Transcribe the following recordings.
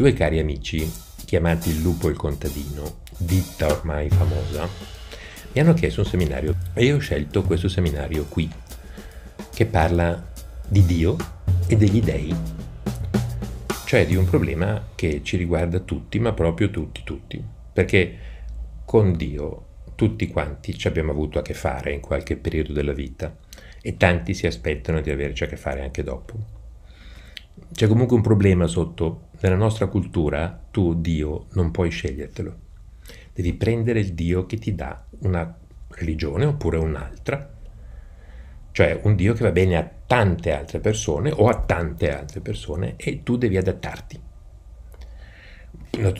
Due cari amici, chiamati il Lupo e il Contadino, ditta ormai famosa, mi hanno chiesto un seminario e io ho scelto questo seminario qui, che parla di Dio e degli dei, cioè di un problema che ci riguarda tutti, ma proprio tutti, tutti, perché con Dio tutti quanti ci abbiamo avuto a che fare in qualche periodo della vita e tanti si aspettano di averci a che fare anche dopo. C'è comunque un problema sotto nella nostra cultura tu Dio non puoi scegliertelo. Devi prendere il Dio che ti dà una religione oppure un'altra, cioè un Dio che va bene a tante altre persone o a tante altre persone e tu devi adattarti.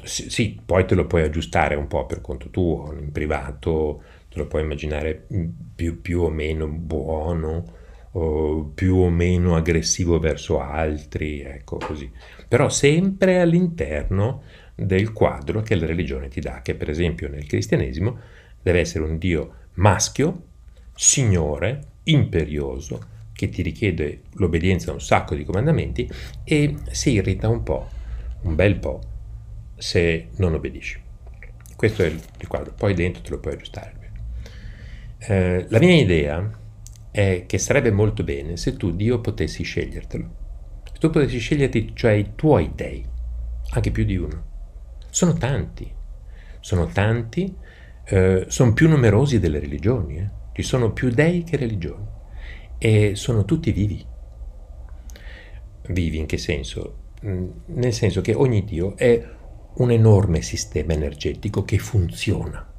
sì, sì, poi te lo puoi aggiustare un po' per conto tuo, in privato, te lo puoi immaginare più, più o meno buono, o più o meno aggressivo verso altri, ecco così. Però sempre all'interno del quadro che la religione ti dà, che per esempio nel cristianesimo deve essere un Dio maschio, signore, imperioso, che ti richiede l'obbedienza a un sacco di comandamenti e si irrita un po', un bel po', se non obbedisci. Questo è il quadro, poi dentro te lo puoi aggiustare. Eh, la mia idea è che sarebbe molto bene se tu Dio potessi scegliertelo. Se tu potessi sceglierti, cioè i tuoi dei, anche più di uno. Sono tanti, sono tanti, eh, sono più numerosi delle religioni, eh? ci sono più dei che religioni e sono tutti vivi. Vivi in che senso? Mm, nel senso che ogni Dio è un enorme sistema energetico che funziona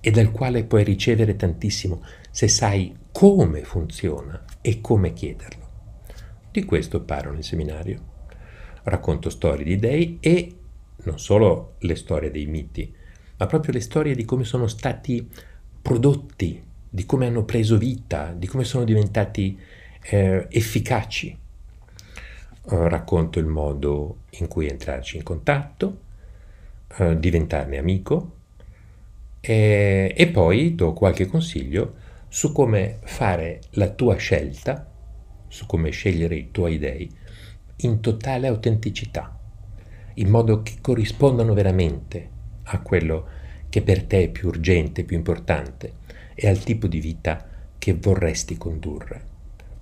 e dal quale puoi ricevere tantissimo se sai come funziona e come chiederlo. Di questo parlo nel seminario. Racconto storie di dei e non solo le storie dei miti, ma proprio le storie di come sono stati prodotti, di come hanno preso vita, di come sono diventati eh, efficaci. Eh, racconto il modo in cui entrarci in contatto, eh, diventarne amico, e, e poi do qualche consiglio su come fare la tua scelta, su come scegliere i tuoi dei, in totale autenticità, in modo che corrispondano veramente a quello che per te è più urgente, più importante e al tipo di vita che vorresti condurre.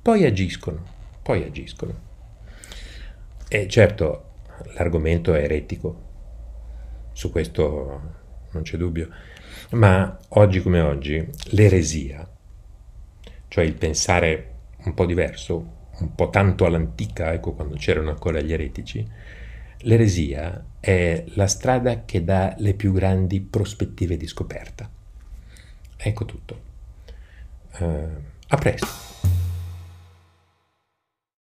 Poi agiscono, poi agiscono. E certo, l'argomento è eretico, su questo non c'è dubbio, ma oggi come oggi l'eresia, cioè il pensare un po' diverso, un po' tanto all'antica, ecco quando c'erano ancora gli eretici, l'eresia è la strada che dà le più grandi prospettive di scoperta. Ecco tutto. Uh, a presto!